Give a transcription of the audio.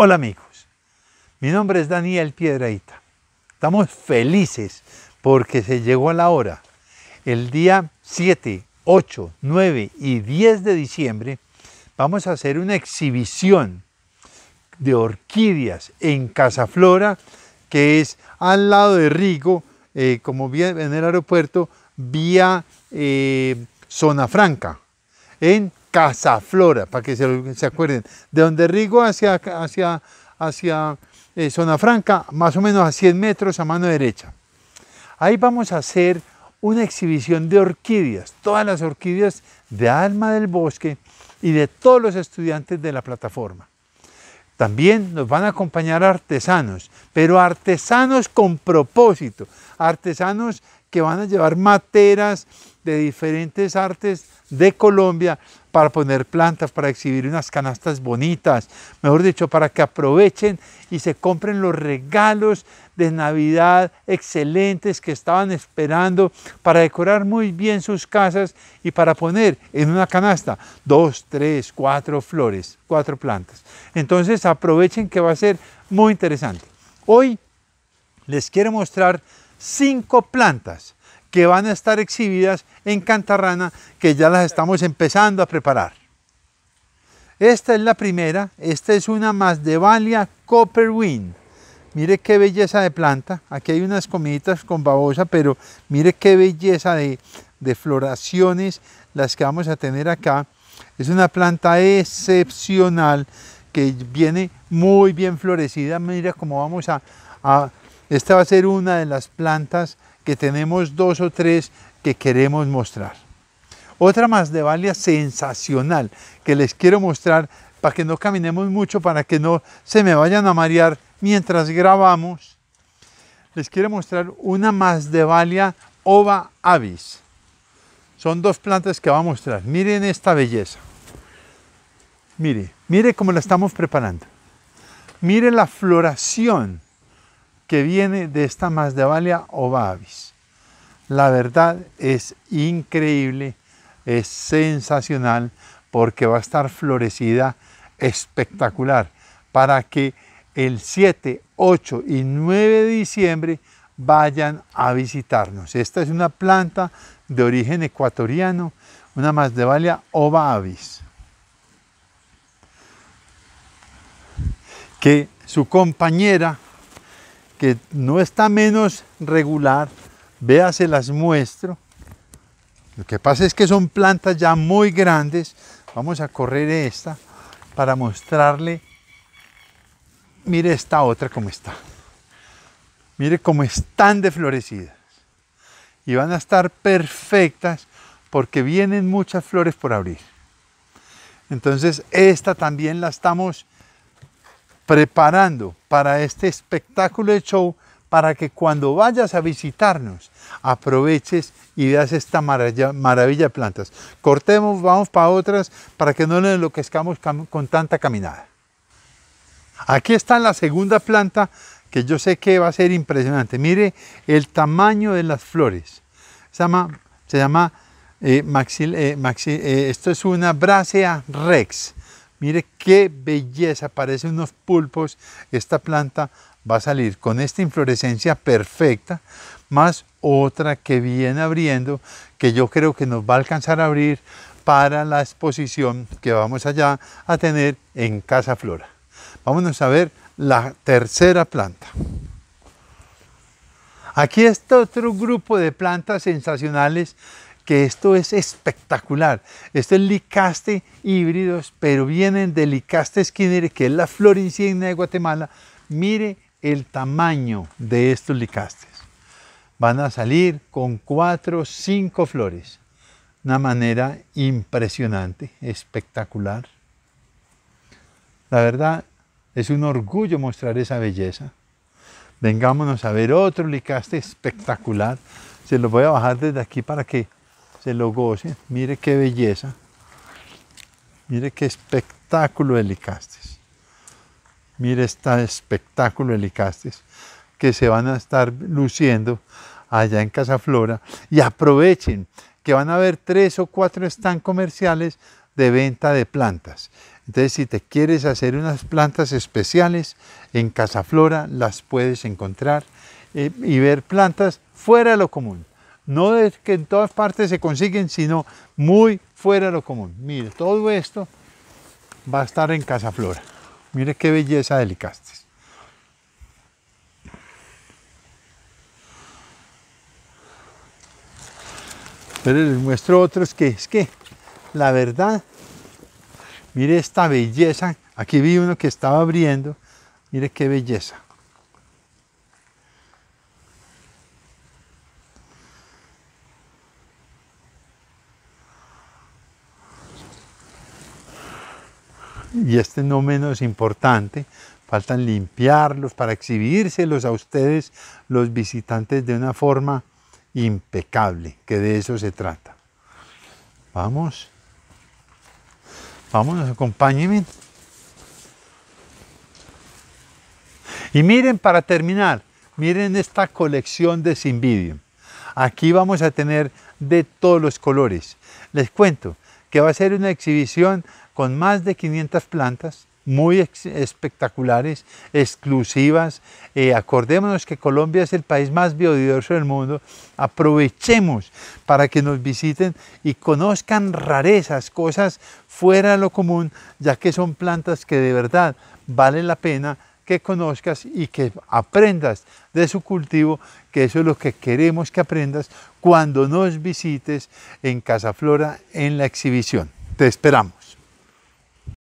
Hola amigos, mi nombre es Daniel Piedraita. Estamos felices porque se llegó a la hora. El día 7, 8, 9 y 10 de diciembre vamos a hacer una exhibición de orquídeas en Casaflora, que es al lado de Rigo, eh, como bien en el aeropuerto, vía eh, Zona Franca, Flora, para que se, acuerden. De donde Rigo hacia, hacia, hacia eh, Zona Franca, más o menos a 100 metros a mano derecha. Ahí vamos a hacer una exhibición de orquídeas, todas las orquídeas de Alma del Bosque y de todos los estudiantes de la plataforma. También nos van a acompañar artesanos, pero artesanos con propósito, artesanos que van a llevar materas de diferentes artes de Colombia para poner plantas, para exhibir unas canastas bonitas, mejor dicho, para que aprovechen y se compren los regalos de Navidad excelentes que estaban esperando para decorar muy bien sus casas y para poner en una canasta dos, tres, cuatro flores, cuatro plantas. Entonces aprovechen que va a ser muy interesante. Hoy les quiero mostrar cinco plantas que van a estar exhibidas en Cantarrana, que ya las estamos empezando a preparar. Esta es la primera, esta es una Masdevalia Copperwing. Mire qué belleza de planta, aquí hay unas comiditas con babosa, pero mire qué belleza de, de floraciones las que vamos a tener acá. Es una planta excepcional que viene muy bien florecida. Mira cómo vamos a, a... Esta va a ser una de las plantas que tenemos dos o tres que queremos mostrar. Otra más de valia sensacional que les quiero mostrar para que no caminemos mucho, para que no se me vayan a marear mientras grabamos. Les quiero mostrar una más de valia ova avis. Son dos plantas que va a mostrar. Miren esta belleza. Mire, mire cómo la estamos preparando. Miren la floración que viene de esta Mazdevalia Obavis... La verdad es increíble, es sensacional, porque va a estar florecida espectacular para que el 7, 8 y 9 de diciembre vayan a visitarnos. Esta es una planta de origen ecuatoriano, una Mazdevalia Obavis... que su compañera que no está menos regular, vea, se las muestro. Lo que pasa es que son plantas ya muy grandes. Vamos a correr esta para mostrarle. Mire esta otra como está. Mire cómo están de florecidas. Y van a estar perfectas porque vienen muchas flores por abrir. Entonces esta también la estamos preparando para este espectáculo de show para que cuando vayas a visitarnos aproveches y veas esta maravilla, de plantas. Cortemos, vamos para otras para que no nos enloquezcamos con tanta caminada. Aquí está la segunda planta que yo sé que va a ser impresionante. Mire el tamaño de las flores. Se llama, se llama eh, maxil, eh, eh, esto es una Bracea rex. Mire qué belleza, parece unos pulpos. Esta planta va a salir con esta inflorescencia perfecta, más otra que viene abriendo, que yo creo que nos va a alcanzar a abrir para la exposición que vamos allá a tener en Casa Flora. Vámonos a ver la tercera planta. Aquí está otro grupo de plantas sensacionales que esto es espectacular. Este es licaste híbridos, pero vienen de licaste skinner, que es la flor insignia de Guatemala. Mire el tamaño de estos licastes. Van a salir con cuatro o cinco flores. Una manera impresionante, espectacular. La verdad, es un orgullo mostrar esa belleza. Vengámonos a ver otro licaste espectacular. Se los voy a bajar desde aquí para que lo gocen. Mire qué belleza. Mire qué espectáculo de licastes. Mire este espectáculo de licastes que se van a estar luciendo allá en Casa Flora. Y aprovechen que van a haber tres o cuatro stand comerciales de venta de plantas. Entonces, si te quieres hacer unas plantas especiales en Casa Flora, las puedes encontrar eh, y ver plantas fuera de lo común. No es que en todas partes se consiguen, sino muy fuera de lo común. Mire, todo esto va a estar en Casaflora. Mire qué belleza delicaste. Pero les muestro otros que es que la verdad, mire esta belleza. Aquí vi uno que estaba abriendo. Mire qué belleza. y este no menos importante, faltan limpiarlos para exhibírselos a ustedes, los visitantes, de una forma impecable, que de eso se trata. Vamos, vámonos, acompáñenme. Y miren, para terminar, miren esta colección de Simbidium. Aquí vamos a tener de todos los colores. Les cuento, que va a ser una exhibición con más de 500 plantas muy espectaculares, exclusivas. Eh, acordémonos que Colombia es el país más biodiverso del mundo. Aprovechemos para que nos visiten y conozcan rarezas, cosas fuera de lo común, ya que son plantas que de verdad valen la pena que conozcas y que aprendas de su cultivo, que eso es lo que queremos que aprendas cuando nos visites en Casa Flora en la exhibición. Te esperamos.